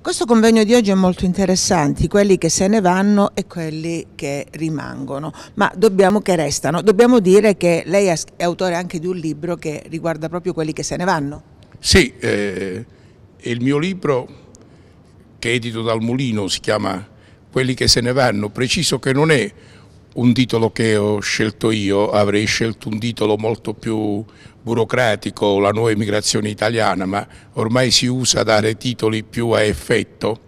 Questo convegno di oggi è molto interessante, quelli che se ne vanno e quelli che rimangono, ma dobbiamo che restano. Dobbiamo dire che lei è autore anche di un libro che riguarda proprio quelli che se ne vanno. Sì, eh, il mio libro che è edito dal Mulino si chiama Quelli che se ne vanno, preciso che non è un titolo che ho scelto io, avrei scelto un titolo molto più burocratico, la nuova immigrazione italiana, ma ormai si usa dare titoli più a effetto.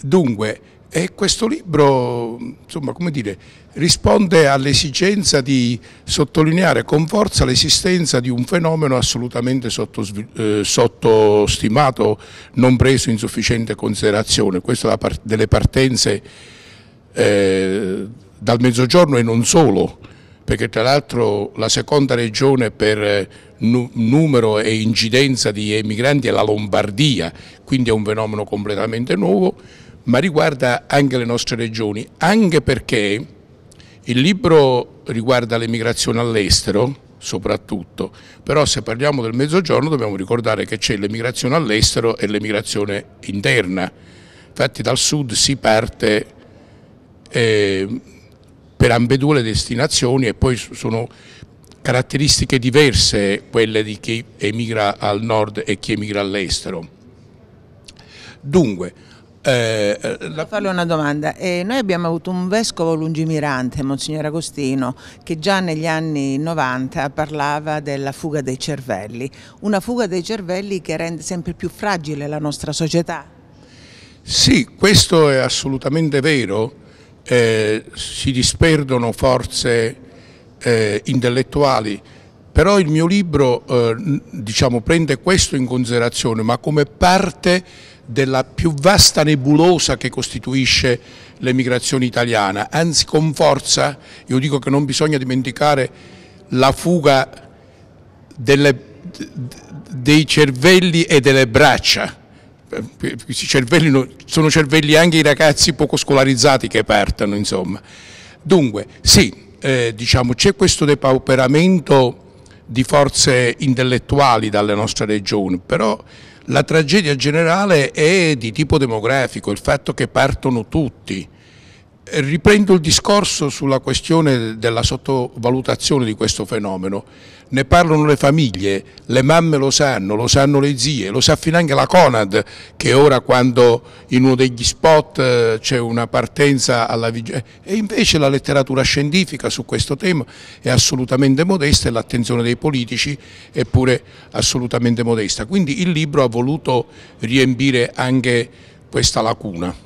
Dunque, eh, questo libro, insomma, come dire, risponde all'esigenza di sottolineare con forza l'esistenza di un fenomeno assolutamente eh, sottostimato, non preso in sufficiente considerazione. Questa è la delle partenze eh, dal mezzogiorno e non solo, perché tra l'altro la seconda regione per eh, numero e incidenza di emigranti è la Lombardia, quindi è un fenomeno completamente nuovo, ma riguarda anche le nostre regioni, anche perché il libro riguarda l'emigrazione all'estero soprattutto, però se parliamo del mezzogiorno dobbiamo ricordare che c'è l'emigrazione all'estero e l'emigrazione interna, infatti dal sud si parte eh, per ambedue le destinazioni e poi sono caratteristiche diverse quelle di chi emigra al nord e chi emigra all'estero. Dunque, eh, eh la... farle una domanda. Eh, noi abbiamo avuto un vescovo lungimirante, Monsignor Agostino, che già negli anni 90 parlava della fuga dei cervelli, una fuga dei cervelli che rende sempre più fragile la nostra società. Sì, questo è assolutamente vero eh, si disperdono forze eh, intellettuali, però il mio libro eh, diciamo, prende questo in considerazione, ma come parte della più vasta nebulosa che costituisce l'emigrazione italiana, anzi con forza io dico che non bisogna dimenticare la fuga delle, dei cervelli e delle braccia, eh, cervelli, sono cervelli anche i ragazzi poco scolarizzati che partono, insomma. Dunque, sì, eh, diciamo, c'è questo depauperamento di forze intellettuali dalle nostre regioni, però la tragedia generale è di tipo demografico, il fatto che partono tutti, Riprendo il discorso sulla questione della sottovalutazione di questo fenomeno. Ne parlano le famiglie, le mamme lo sanno, lo sanno le zie, lo sa fino anche la Conad che ora quando in uno degli spot eh, c'è una partenza alla vigilia. Eh, e invece la letteratura scientifica su questo tema è assolutamente modesta e l'attenzione dei politici è pure assolutamente modesta. Quindi il libro ha voluto riempire anche questa lacuna.